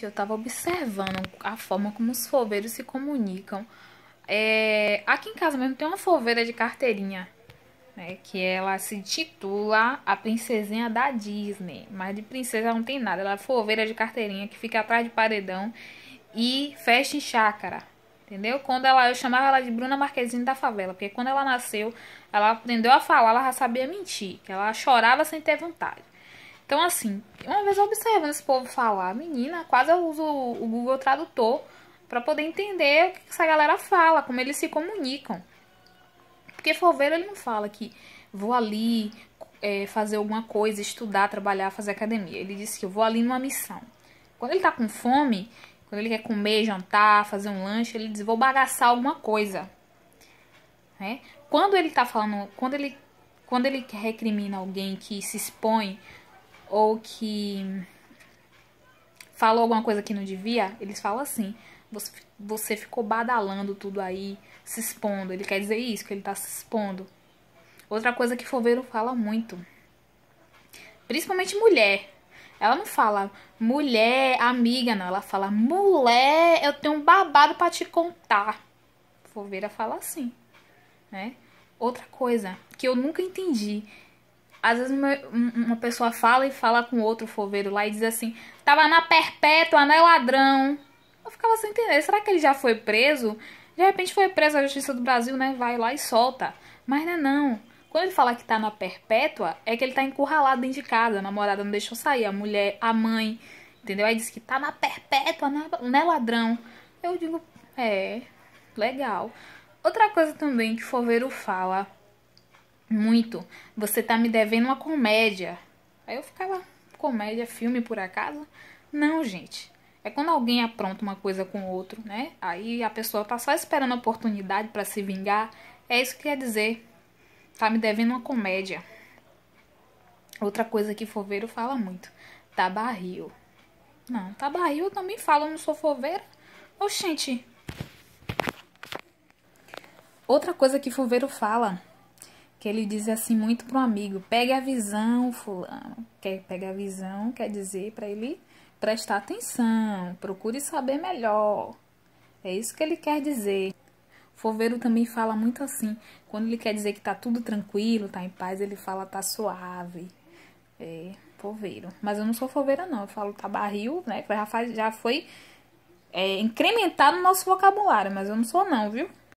Eu tava observando a forma como os foveiros se comunicam. É, aqui em casa mesmo tem uma foveira de carteirinha, né? Que ela se titula a princesinha da Disney. Mas de princesa não tem nada. Ela é foveira de carteirinha que fica atrás de paredão e fecha em chácara. Entendeu? Quando ela, eu chamava ela de Bruna Marquezine da favela, porque quando ela nasceu, ela aprendeu a falar, ela já sabia mentir, ela chorava sem ter vontade. Então, assim, uma vez observando esse povo falar, menina, quase eu uso o Google Tradutor para poder entender o que essa galera fala, como eles se comunicam. Porque Foveiro ele não fala que vou ali é, fazer alguma coisa, estudar, trabalhar, fazer academia. Ele diz que eu vou ali numa missão. Quando ele tá com fome, quando ele quer comer, jantar, fazer um lanche, ele diz vou bagaçar alguma coisa. Né? Quando ele tá falando, quando ele quando ele recrimina alguém que se expõe ou que falou alguma coisa que não devia, eles falam assim: você, você ficou badalando tudo aí, se expondo. Ele quer dizer isso, que ele tá se expondo. Outra coisa que Foveiro fala muito, principalmente mulher. Ela não fala mulher, amiga, não. Ela fala mulher, eu tenho um babado para te contar. Foveira fala assim, né? Outra coisa que eu nunca entendi às vezes uma pessoa fala e fala com outro foveiro lá e diz assim: tava na perpétua, é ladrão? Eu ficava sem entender. Será que ele já foi preso? De repente foi preso a Justiça do Brasil, né? Vai lá e solta. Mas não é não. Quando ele fala que tá na perpétua, é que ele tá encurralado dentro de casa. A namorada não deixou sair, a mulher, a mãe, entendeu? Aí diz que tá na perpétua, né, né ladrão? Eu digo, é, legal. Outra coisa também que o foveiro fala muito. Você tá me devendo uma comédia. Aí eu ficava, comédia, filme por acaso? Não, gente. É quando alguém apronta uma coisa com o outro, né? Aí a pessoa tá só esperando a oportunidade para se vingar. É isso que quer dizer. Tá me devendo uma comédia. Outra coisa que foveiro fala muito. Tá barril. Não, tá barril eu também falo, eu não sou foveira. Oxente. Outra coisa que foveiro fala que ele diz assim muito para um amigo: pegue a visão, fulano. Quer pegar a visão, quer dizer para ele prestar atenção, procure saber melhor. É isso que ele quer dizer. Foveiro também fala muito assim, quando ele quer dizer que tá tudo tranquilo, tá em paz, ele fala tá suave. É, foveiro. Mas eu não sou foveira não, eu falo tá barril, né? Já, faz, já foi é, incrementado no nosso vocabulário, mas eu não sou não, viu?